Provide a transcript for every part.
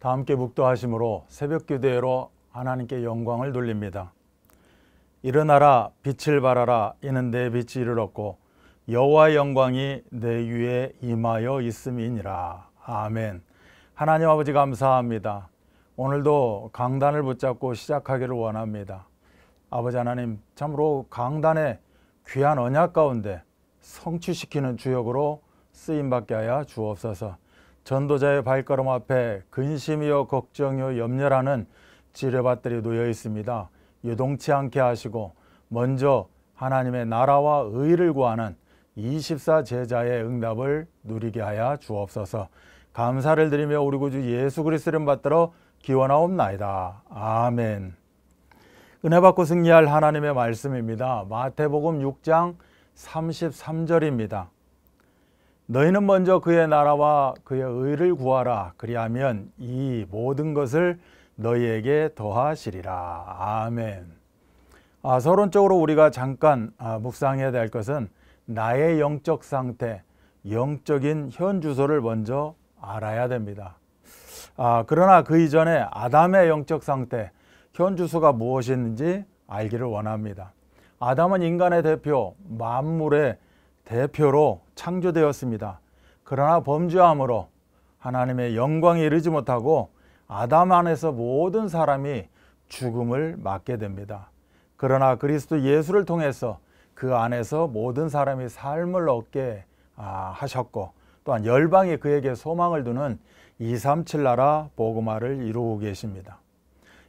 다 함께 묵도하심으로 새벽 기도회로 하나님께 영광을 돌립니다. 일어나라 빛을 발하라 이는 내 빛이 이르렀고 여호와 영광이 내 위에 임하여 있음이니라. 아멘. 하나님 아버지 감사합니다. 오늘도 강단을 붙잡고 시작하기를 원합니다. 아버지 하나님 참으로 강단의 귀한 언약 가운데 성취시키는 주역으로 쓰임 받게 하여 주옵소서. 전도자의 발걸음 앞에 근심이요 걱정이요 염려라는 지뢰밭들이 놓여 있습니다. 요동치 않게 하시고 먼저 하나님의 나라와 의를 구하는 24 제자의 응답을 누리게 하여 주옵소서. 감사를 드리며 우리 구주 예수 그리스를 받들어 기원하옵나이다. 아멘. 은혜 받고 승리할 하나님의 말씀입니다. 마태복음 6장 33절입니다. 너희는 먼저 그의 나라와 그의 의를 구하라 그리하면 이 모든 것을 너희에게 더하시리라 아멘 아, 서론적으로 우리가 잠깐 아, 묵상해야 될 것은 나의 영적 상태 영적인 현 주소를 먼저 알아야 됩니다 아, 그러나 그 이전에 아담의 영적 상태 현 주소가 무엇인지 알기를 원합니다 아담은 인간의 대표 만물의 대표로 창조되었습니다. 그러나 범죄함으로 하나님의 영광에 이르지 못하고 아담 안에서 모든 사람이 죽음을 맞게 됩니다. 그러나 그리스도 예수를 통해서 그 안에서 모든 사람이 삶을 얻게 아, 하셨고 또한 열방이 그에게 소망을 두는 237 나라 보고마를 이루고 계십니다.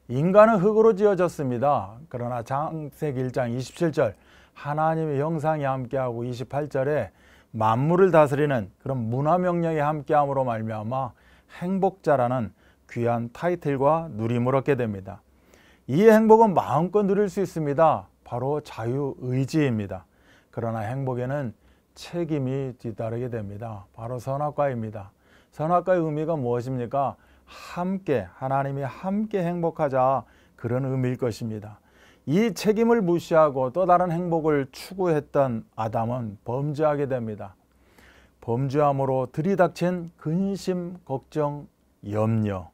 인간은 흙으로 지어졌습니다. 그러나 장세기 1장 27절 하나님의 형상이 함께하고 28절에 만물을 다스리는 그런 문화 명령이 함께함으로 말미암아 행복자라는 귀한 타이틀과 누림을 얻게 됩니다. 이 행복은 마음껏 누릴 수 있습니다. 바로 자유 의지입니다. 그러나 행복에는 책임이 뒤따르게 됩니다. 바로 선악과입니다. 선악과의 의미가 무엇입니까? 함께 하나님이 함께 행복하자 그런 의미일 것입니다. 이 책임을 무시하고 또 다른 행복을 추구했던 아담은 범죄하게 됩니다. 범죄함으로 들이닥친 근심, 걱정, 염려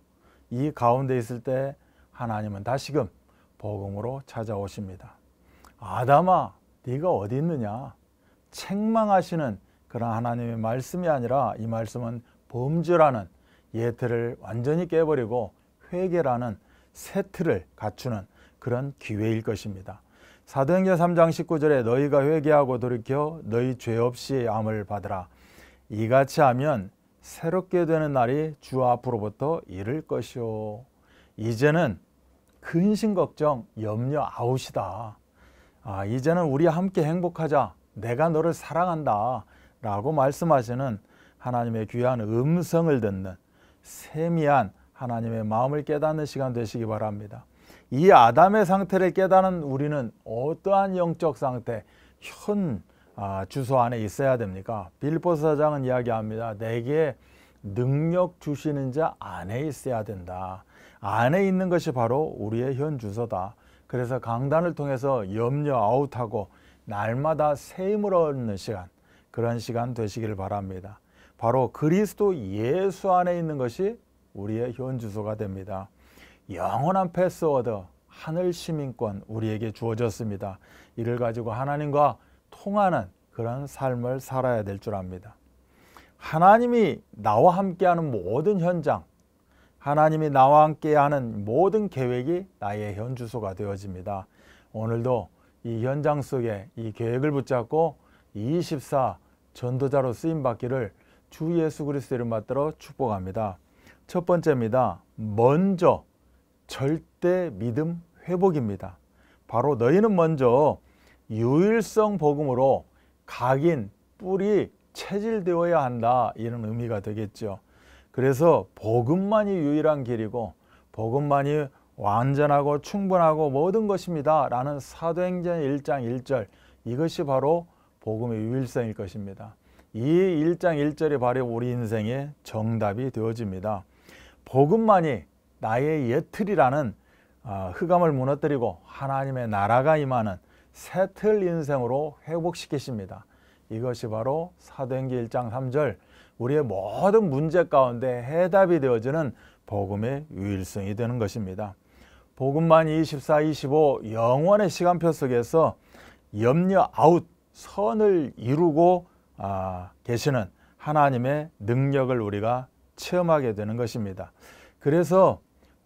이 가운데 있을 때 하나님은 다시금 복음으로 찾아오십니다. 아담아 네가 어디 있느냐 책망하시는 그런 하나님의 말씀이 아니라 이 말씀은 범죄라는 예틀을 완전히 깨버리고 회개라는 세트를 갖추는 그런 기회일 것입니다. 사도행전 3장 19절에 너희가 회개하고 돌이켜 너희 죄 없이 암을 받으라. 이같이 하면 새롭게 되는 날이 주 앞으로부터 이를 것이요. 이제는 근심 걱정 염려 아웃이다. 아, 이제는 우리 함께 행복하자. 내가 너를 사랑한다. 라고 말씀하시는 하나님의 귀한 음성을 듣는 세미한 하나님의 마음을 깨닫는 시간 되시기 바랍니다. 이 아담의 상태를 깨달는 우리는 어떠한 영적 상태, 현 아, 주소 안에 있어야 됩니까? 빌보스 사장은 이야기합니다. 내게 능력 주시는 자 안에 있어야 된다. 안에 있는 것이 바로 우리의 현 주소다. 그래서 강단을 통해서 염려 아웃하고 날마다 새 힘을 얻는 시간, 그런 시간 되시길 바랍니다. 바로 그리스도 예수 안에 있는 것이 우리의 현 주소가 됩니다. 영원한 패스워드 하늘 시민권 우리에게 주어졌습니다. 이를 가지고 하나님과 통하는 그런 삶을 살아야 될 줄 압니다. 하나님이 나와 함께하는 모든 현장, 하나님이 나와 함께하는 모든 계획이 나의 현주소가 되어집니다. 오늘도 이 현장 속에 이 계획을 붙잡고 24 전도자로 쓰임 받기를 주 예수 그리스도 이름 받들어 축복합니다. 첫 번째입니다. 먼저 절대 믿음 회복입니다. 바로 너희는 먼저 유일성 복음으로 각인, 뿔이 체질되어야 한다 이런 의미가 되겠죠. 그래서 복음만이 유일한 길이고 복음만이 완전하고 충분하고 모든 것입니다 라는 사도행전 1장 1절 이것이 바로 복음의 유일성일 것입니다. 이 1장 1절이 바로 우리 인생의 정답이 되어집니다. 복음만이 나의 옛틀이라는 아, 흑암을 무너뜨리고 하나님의 나라가 임하는 새틀 인생으로 회복시키십니다. 이것이 바로 사도행기 1장 3절 우리의 모든 문제 가운데 해답이 되어지는 복음의 유일성이 되는 것입니다. 복음만 24, 25 영원의 시간표 속에서 염려 아웃 선을 이루고 아, 계시는 하나님의 능력을 우리가 체험하게 되는 것입니다. 그래서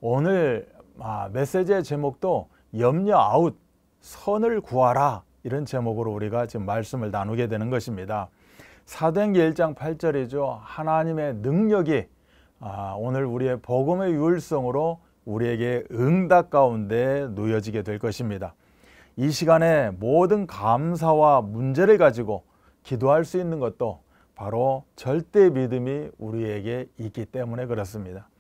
오늘 아, 메시지의 제목도 염려 아웃, 선을 구하라 이런 제목으로 우리가 지금 말씀을 나누게 되는 것입니다. 사도행기 1장 8절이죠. 하나님의 능력이 아, 오늘 우리의 복음의 유일성으로 우리에게 응답 가운데 놓여지게 될 것입니다. 이 시간에 모든 감사와 문제를 가지고 기도할 수 있는 것도 바로 절대 믿음이 우리에게 있기 때문에 그렇습니다.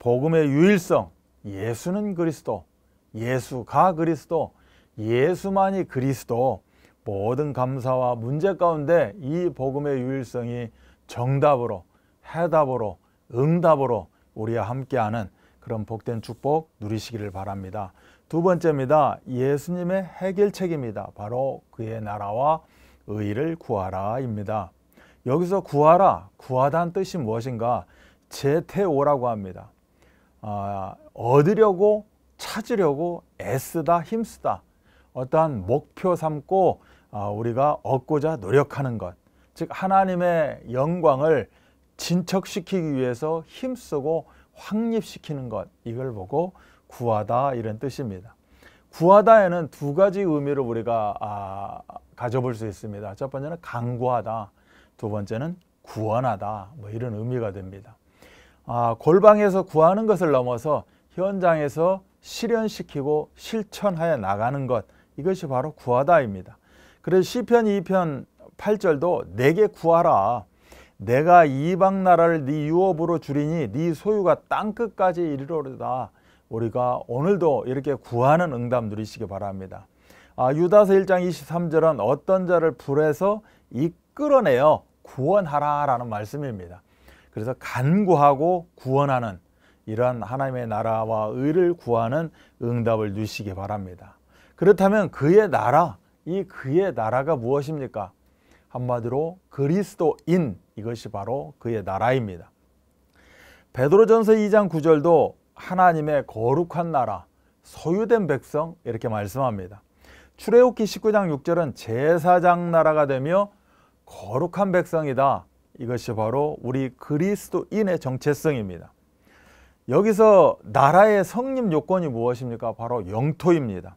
복음의 유일성, 예수는 그리스도, 예수가 그리스도, 예수만이 그리스도, 모든 감사와 문제 가운데 이 복음의 유일성이 정답으로, 해답으로, 응답으로 우리와 함께하는 그런 복된 축복 누리시기를 바랍니다. 두 번째입니다. 예수님의 해결책입니다. 바로 그의 나라와 의를 의 구하라입니다. 여기서 구하라, 구하다는 뜻이 무엇인가? 재태오라고 합니다. 어, 얻으려고 찾으려고 애쓰다 힘쓰다 어떠한 목표 삼고 어, 우리가 얻고자 노력하는 것 즉 하나님의 영광을 진척시키기 위해서 힘쓰고 확립시키는 것 이걸 보고 구하다 이런 뜻입니다. 구하다에는 두 가지 의미를 우리가 아, 가져볼 수 있습니다. 첫 번째는 강구하다, 두 번째는 구원하다 뭐 이런 의미가 됩니다. 아, 골방에서 구하는 것을 넘어서 현장에서 실현시키고 실천하여 나가는 것 이것이 바로 구하다입니다. 그래서 시편 2편 8절도 내게 구하라 내가 이방 나라를 네 유업으로 주리니 네 소유가 땅 끝까지 이르로다. 우리가 오늘도 이렇게 구하는 응답 누리시기 바랍니다. 아, 유다서 1장 23절은 어떤 자를 불에서 이끌어내어 구원하라라는 말씀입니다. 그래서 간구하고 구원하는 이러한 하나님의 나라와 의를 구하는 응답을 주시기 바랍니다. 그렇다면 그의 나라, 이 그의 나라가 무엇입니까? 한마디로 그리스도인 이것이 바로 그의 나라입니다. 베드로전서 2장 9절도 하나님의 거룩한 나라, 소유된 백성 이렇게 말씀합니다. 출애굽기 19장 6절은 제사장 나라가 되며 거룩한 백성이다. 이것이 바로 우리 그리스도인의 정체성입니다. 여기서 나라의 성립 요건이 무엇입니까? 바로 영토입니다.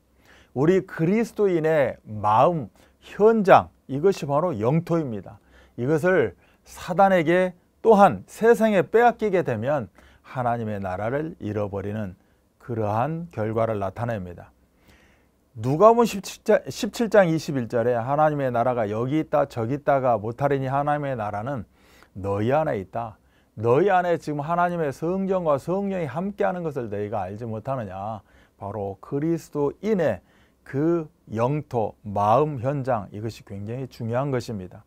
우리 그리스도인의 마음, 현장, 이것이 바로 영토입니다. 이것을 사단에게 또한 세상에 빼앗기게 되면 하나님의 나라를 잃어버리는 그러한 결과를 나타냅니다. 누가복 17장 21절에 하나님의 나라가 여기 있다 저기 있다가 못하리니 하나님의 나라는 너희 안에 있다. 너희 안에 지금 하나님의 성전과 성령이 함께하는 것을 너희가 알지 못하느냐. 바로 그리스도인의 그 영토, 마음 현장 이것이 굉장히 중요한 것입니다.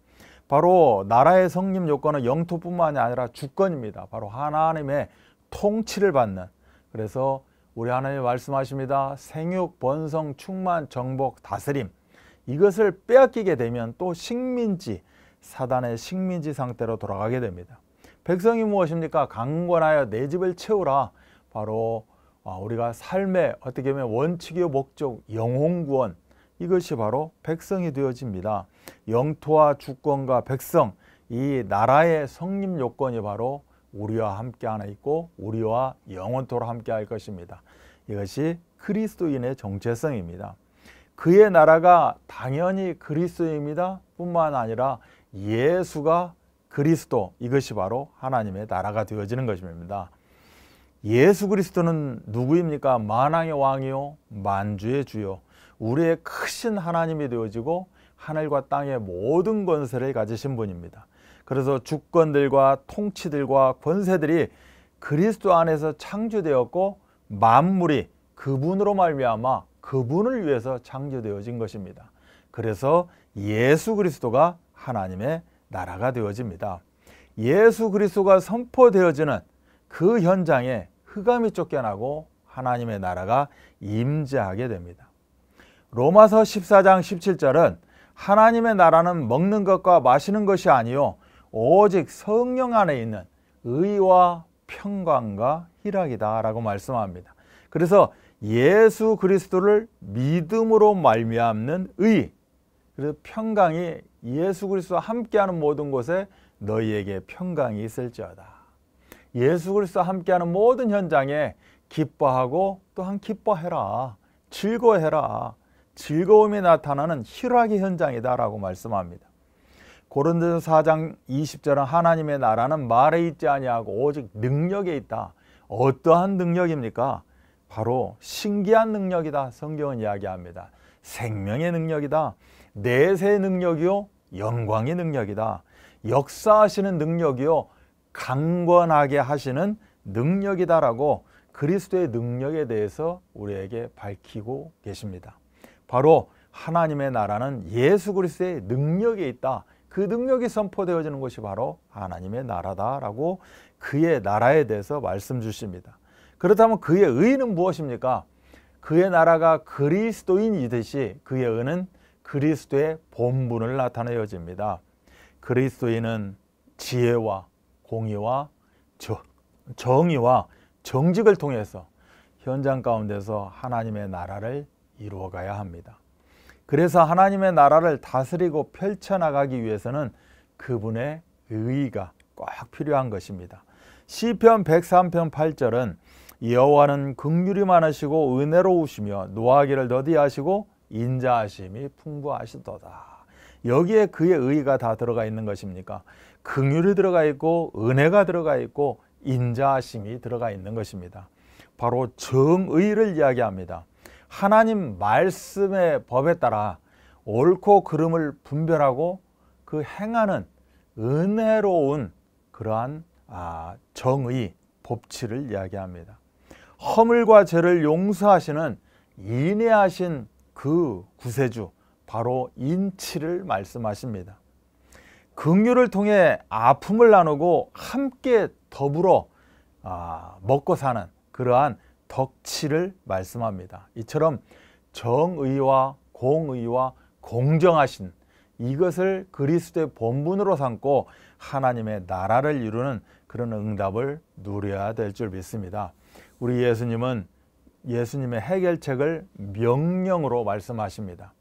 바로 나라의 성립 요건은 영토뿐만이 아니라 주권입니다. 바로 하나님의 통치를 받는 그래서 우리 하나님 말씀하십니다. 생육, 번성, 충만, 정복, 다스림 이것을 빼앗기게 되면 또 식민지 사단의 식민지 상태로 돌아가게 됩니다. 백성이 무엇입니까? 강권하여 내 집을 채우라. 바로 아, 우리가 삶의 어떻게 보면 원칙이요 목적 영혼구원 이것이 바로 백성이 되어집니다. 영토와 주권과 백성 이 나라의 성립 요건이 바로 우리와 함께 하나 있고 우리와 영원토록 함께 할 것입니다. 이것이 그리스도인의 정체성입니다. 그의 나라가 당연히 그리스도입니다. 뿐만 아니라 예수가 그리스도 이것이 바로 하나님의 나라가 되어지는 것입니다. 예수 그리스도는 누구입니까? 만왕의 왕이요 만주의 주요 우리의 크신 하나님이 되어지고 하늘과 땅의 모든 권세를 가지신 분입니다. 그래서 주권들과 통치들과 권세들이 그리스도 안에서 창조되었고 만물이 그분으로 말미암아 그분을 위해서 창조되어진 것입니다. 그래서 예수 그리스도가 하나님의 나라가 되어집니다. 예수 그리스도가 선포되어지는 그 현장에 흑암이 쫓겨나고 하나님의 나라가 임재하게 됩니다. 로마서 14장 17절은 하나님의 나라는 먹는 것과 마시는 것이 아니요 오직 성령 안에 있는 의와 평강과 희락이다라고 말씀합니다. 그래서 예수 그리스도를 믿음으로 말미암는 의, 그래서 평강이 예수 그리스도와 함께하는 모든 곳에 너희에게 평강이 있을지어다. 예수 그리스도와 함께하는 모든 현장에 기뻐하고 또한 기뻐해라. 즐거워해라. 즐거움이 나타나는 희락의 현장이다라고 말씀합니다. 고린도서 4장 20절은 하나님의 나라는 말에 있지 아니하고 오직 능력에 있다. 어떠한 능력입니까? 바로 신기한 능력이다. 성경은 이야기합니다. 생명의 능력이다. 내세의 능력이요 영광의 능력이다. 역사하시는 능력이요. 강건하게 하시는 능력이다라고 그리스도의 능력에 대해서 우리에게 밝히고 계십니다. 바로 하나님의 나라는 예수 그리스도의 능력에 있다. 그 능력이 선포되어지는 것이 바로 하나님의 나라다라고 그의 나라에 대해서 말씀 주십니다. 그렇다면 그의 의는 무엇입니까? 그의 나라가 그리스도인이듯이 그의 의는 그리스도의 본분을 나타내어집니다. 그리스도인은 지혜와 공의와 정의와 정직을 통해서 현장 가운데서 하나님의 나라를 이루어가야 합니다. 그래서 하나님의 나라를 다스리고 펼쳐나가기 위해서는 그분의 의의가 꽉 필요한 것입니다. 시편 103편 8절은 여호와는 긍휼이 많으시고 은혜로우시며 노하기를 더디하시고 인자하심이 풍부하시도다. 여기에 그의 의가 다 들어가 있는 것입니까? 긍휼이 들어가 있고 은혜가 들어가 있고 인자하심이 들어가 있는 것입니다. 바로 정의를 이야기합니다. 하나님 말씀의 법에 따라 옳고 그름을 분별하고 그 행하는 은혜로운 그러한 아, 정의, 법치를 이야기합니다. 허물과 죄를 용서하시는 인내하신 그 구세주 바로 인치를 말씀하십니다. 긍휼을 통해 아픔을 나누고 함께 더불어 아, 먹고 사는 그러한 덕치를 말씀합니다. 이처럼 정의와 공의와 공정하신 이것을 그리스도의 본분으로 삼고 하나님의 나라를 이루는 그런 응답을 누려야 될 줄 믿습니다. 우리 예수님은 예수님의 해결책을 명령으로 말씀하십니다.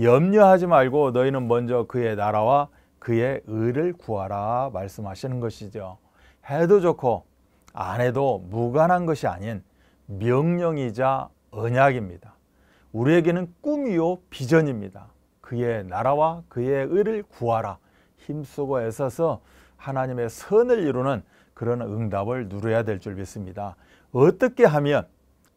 염려하지 말고 너희는 먼저 그의 나라와 그의 의를 구하라 말씀하시는 것이죠. 해도 좋고 안 해도 무관한 것이 아닌 명령이자 언약입니다. 우리에게는 꿈이요 비전입니다. 그의 나라와 그의 의를 구하라. 힘쓰고 애써서 하나님의 선을 이루는 그런 응답을 누려야 될 줄 믿습니다. 어떻게 하면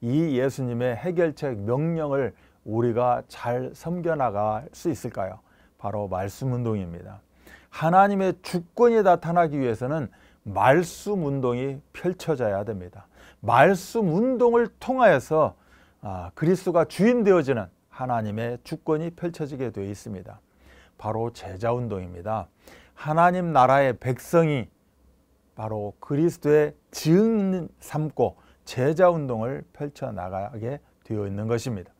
이 예수님의 해결책 명령을 우리가 잘 섬겨나갈 수 있을까요? 바로 말씀 운동입니다. 하나님의 주권이 나타나기 위해서는 말씀 운동이 펼쳐져야 됩니다. 말씀 운동을 통하여서 아, 그리스도가 주인 되어지는 하나님의 주권이 펼쳐지게 되어 있습니다. 바로 제자 운동입니다. 하나님 나라의 백성이 바로 그리스도의 증인 삼고 제자 운동을 펼쳐 나가게 되어 있는 것입니다.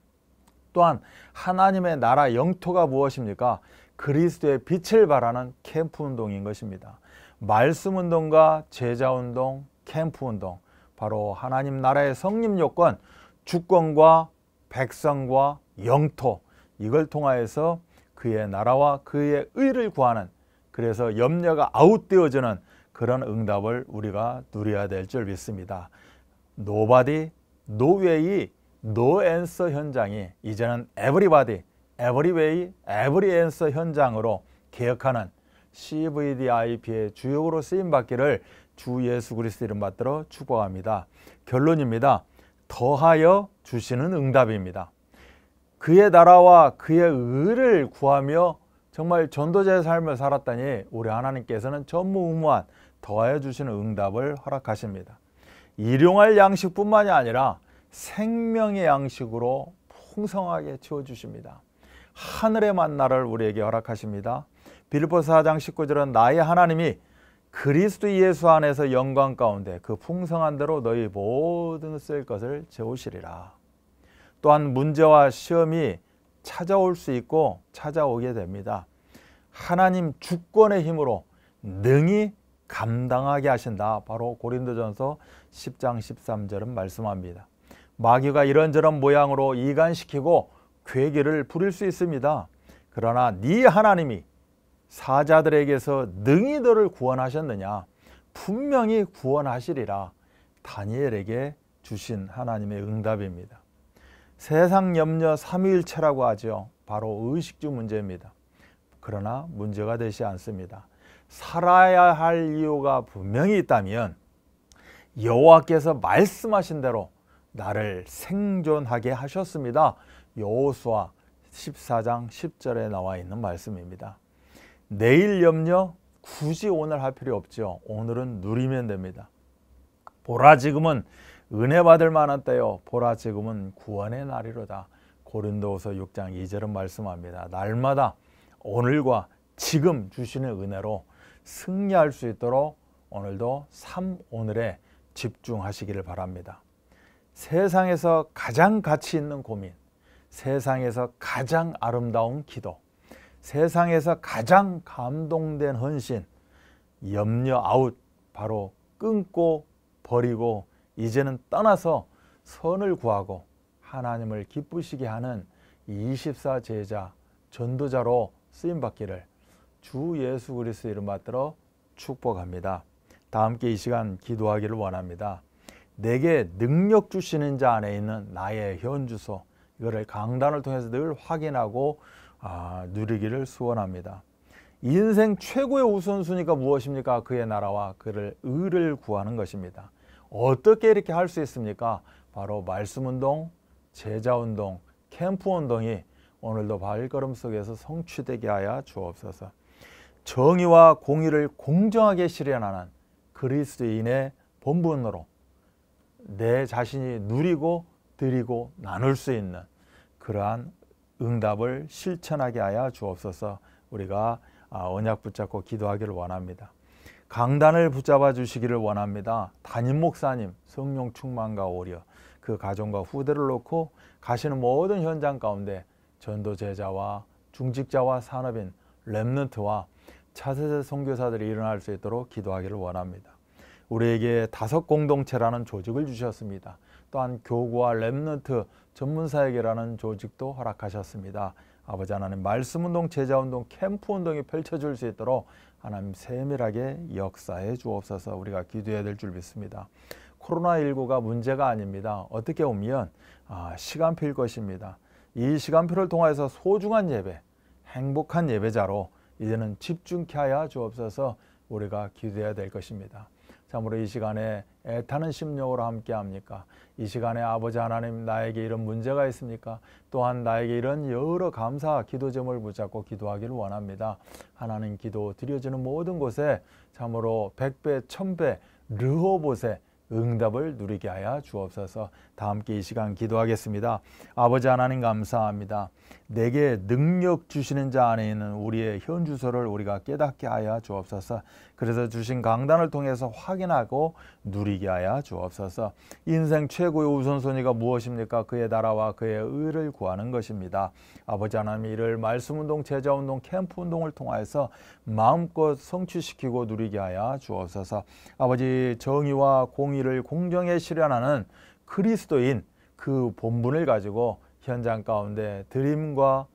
또한 하나님의 나라 영토가 무엇입니까? 그리스도의 빛을 발하는 캠프 운동인 것입니다. 말씀 운동과 제자 운동, 캠프 운동, 바로 하나님 나라의 성립 요건, 주권과 백성과 영토, 이걸 통하여서 그의 나라와 그의 의를 구하는, 그래서 염려가 아웃되어지는 그런 응답을 우리가 누려야 될 줄 믿습니다. 노바디, 노웨이, 노 o 서 현장이 이제는 에브리바디, 에브리웨이, 에브리 y 서 현장으로 개혁하는 CVDIP의 주역으로 쓰임받기를 주 예수 그리스도 이름 받들어 축복합니다. 결론입니다. 더하여 주시는 응답입니다. 그의 나라와 그의 의를 구하며 정말 전도자의 삶을 살았다니 우리 하나님께서는 전무후무한 더하여 주시는 응답을 허락하십니다. 일용할 양식뿐만이 아니라 생명의 양식으로 풍성하게 채워주십니다. 하늘의 만나를 우리에게 허락하십니다. 빌보스 4장 19절은 나의 하나님이 그리스도 예수 안에서 영광 가운데 그 풍성한 대로 너희 모든 쓸 것을 채우시리라. 또한 문제와 시험이 찾아올 수 있고 찾아오게 됩니다. 하나님 주권의 힘으로 능히 감당하게 하신다. 바로 고린도전서 10장 13절은 말씀합니다. 마귀가 이런저런 모양으로 이간시키고 괴기를 부릴 수 있습니다. 그러나 네 하나님이 사자들에게서 능히 너를 구원하셨느냐 분명히 구원하시리라 다니엘에게 주신 하나님의 응답입니다. 세상 염려 삼위일체라고 하죠. 바로 의식주 문제입니다. 그러나 문제가 되지 않습니다. 살아야 할 이유가 분명히 있다면 여호와께서 말씀하신 대로 나를 생존하게 하셨습니다. 여호수아 14장 10절에 나와 있는 말씀입니다. 내일 염려 굳이 오늘 할 필요 없죠. 오늘은 누리면 됩니다. 보라 지금은 은혜 받을 만한 때요. 보라 지금은 구원의 날이로다. 고린도후서 6장 2절은 말씀합니다. 날마다 오늘과 지금 주시는 은혜로 승리할 수 있도록 오늘도 삼오늘에 집중하시기를 바랍니다. 세상에서 가장 가치 있는 고민, 세상에서 가장 아름다운 기도, 세상에서 가장 감동된 헌신, 염려 아웃 바로 끊고 버리고 이제는 떠나서 선을 구하고 하나님을 기쁘시게 하는 24제자 전도자로 쓰임 받기를 주 예수 그리스 이름 받들어 축복합니다. 다 함께 이 시간 기도하기를 원합니다. 내게 능력 주시는 자 안에 있는 나의 현주소 이거를 강단을 통해서 늘 확인하고 아, 누리기를 소원합니다. 인생 최고의 우선순위가 무엇입니까? 그의 나라와 그를 의를 구하는 것입니다. 어떻게 이렇게 할 수 있습니까? 바로 말씀 운동, 제자 운동, 캠프 운동이 오늘도 발걸음 속에서 성취되게 하여 주옵소서. 정의와 공의를 공정하게 실현하는 그리스도인의 본분으로 내 자신이 누리고 드리고 나눌 수 있는 그러한 응답을 실천하게 하여 주옵소서 우리가 아, 언약 붙잡고 기도하기를 원합니다. 강단을 붙잡아 주시기를 원합니다. 담임 목사님 성령 충만과 오려 그 가정과 후대를 놓고 가시는 모든 현장 가운데 전도 제자와 중직자와 산업인 렘넌트와 차세대 선교사들이 일어날 수 있도록 기도하기를 원합니다. 우리에게 다섯 공동체라는 조직을 주셨습니다. 또한 교구와 랩넌트 전문사에게라는 조직도 허락하셨습니다. 아버지 하나님 말씀운동, 제자운동, 캠프운동이 펼쳐질 수 있도록 하나님 세밀하게 역사해 주옵소서 우리가 기도해야 될 줄 믿습니다. 코로나19가 문제가 아닙니다. 어떻게 보면 아, 시간표일 것입니다. 이 시간표를 통해서 소중한 예배, 행복한 예배자로 이제는 집중케 하여 주옵소서 우리가 기도해야 될 것입니다. 참으로 이 시간에 애타는 심령으로 함께 합니까? 이 시간에 아버지 하나님 나에게 이런 문제가 있습니까? 또한 나에게 이런 여러 감사 기도점을 붙잡고 기도하기를 원합니다. 하나님 기도 드려지는 모든 곳에 참으로 백배, 천배, 르호봇에 응답을 누리게 하여 주옵소서. 다 함께 이 시간 기도하겠습니다. 아버지 하나님 감사합니다. 내게 능력 주시는 자 안에 있는 우리의 현주소를 우리가 깨닫게 하여 주옵소서. 그래서 주신 강단을 통해서 확인하고 누리게 하여 주옵소서. 인생 최고의 우선순위가 무엇입니까? 그의 나라와 그의 의를 구하는 것입니다. 아버지 하나님 이를 말씀운동, 제자운동, 캠프운동을 통하여서 마음껏 성취시키고 누리게 하여 주옵소서. 아버지 정의와 공의를 공정에 실현하는 그리스도인 그 본분을 가지고 현장 가운데 드림과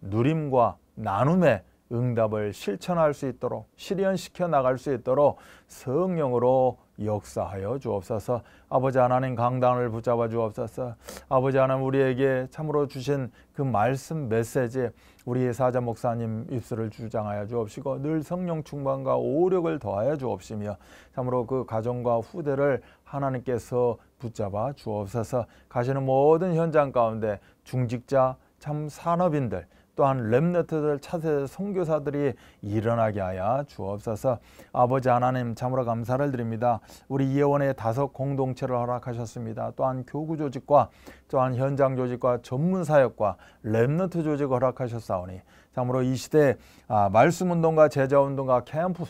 누림과 나눔의 응답을 실천할 수 있도록 실현시켜 나갈 수 있도록 성령으로 역사하여 주옵소서 아버지 하나님 강단을 붙잡아 주옵소서 아버지 하나님 우리에게 참으로 주신 그 말씀 메시지 우리의 사자 목사님 입술을 주장하여 주옵시고 늘 성령 충만과 오력을 더하여 주옵시며 참으로 그 가정과 후대를 하나님께서 붙잡아 주옵소서 가시는 모든 현장 가운데 중직자 참 산업인들 또한 렘네트들 차세대 선교사들이 일어나게 하여 주옵소서. 아버지 하나님 참으로 감사를 드립니다. 우리 예원의 다섯 공동체를 허락하셨습니다. 또한 교구 조직과 또한 현장 조직과 전문 사역과 렘네트 조직을 허락하셨사오니 참으로 이 시대 에 아, 말씀 운동과 제자 운동과 캠프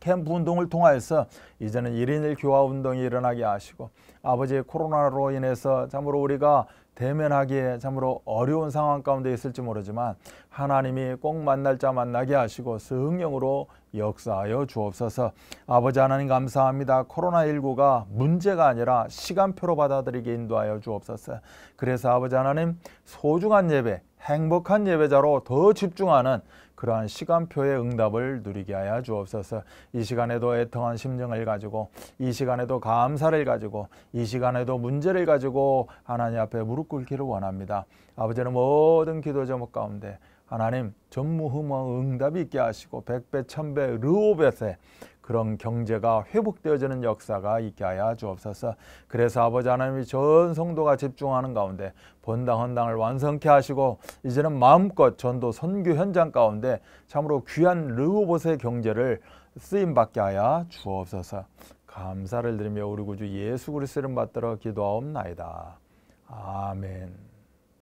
캠프 운동을 통하여서 이제는 일인일 교화 운동이 일어나게 하시고 아버지의 코로나로 인해서 참으로 우리가 대면하기에 참으로 어려운 상황 가운데 있을지 모르지만 하나님이 꼭 만날 자 만나게 하시고 성령으로 역사하여 주옵소서. 아버지 하나님 감사합니다. 코로나19가 문제가 아니라 시간표로 받아들이게 인도하여 주옵소서. 그래서 아버지 하나님 소중한 예배, 행복한 예배자로 더 집중하는 그러한 시간표의 응답을 누리게 하여 주옵소서. 이 시간에도 애통한 심정을 가지고 이 시간에도 감사를 가지고 이 시간에도 문제를 가지고 하나님 앞에 무릎 꿇기를 원합니다. 아버지는 모든 기도 제목 가운데 하나님 전무후무 응답이 있게 하시고 백배 천배 르오벳세 그런 경제가 회복되어지는 역사가 있게 하여 주옵소서. 그래서 아버지 하나님이 전 성도가 집중하는 가운데 본당 헌당을 완성케 하시고 이제는 마음껏 전도 선교 현장 가운데 참으로 귀한 르호봇의 경제를 쓰임 받게 하여 주옵소서. 감사를 드리며 우리 구주 예수 그리스도를 받들어 기도하옵나이다. 아멘.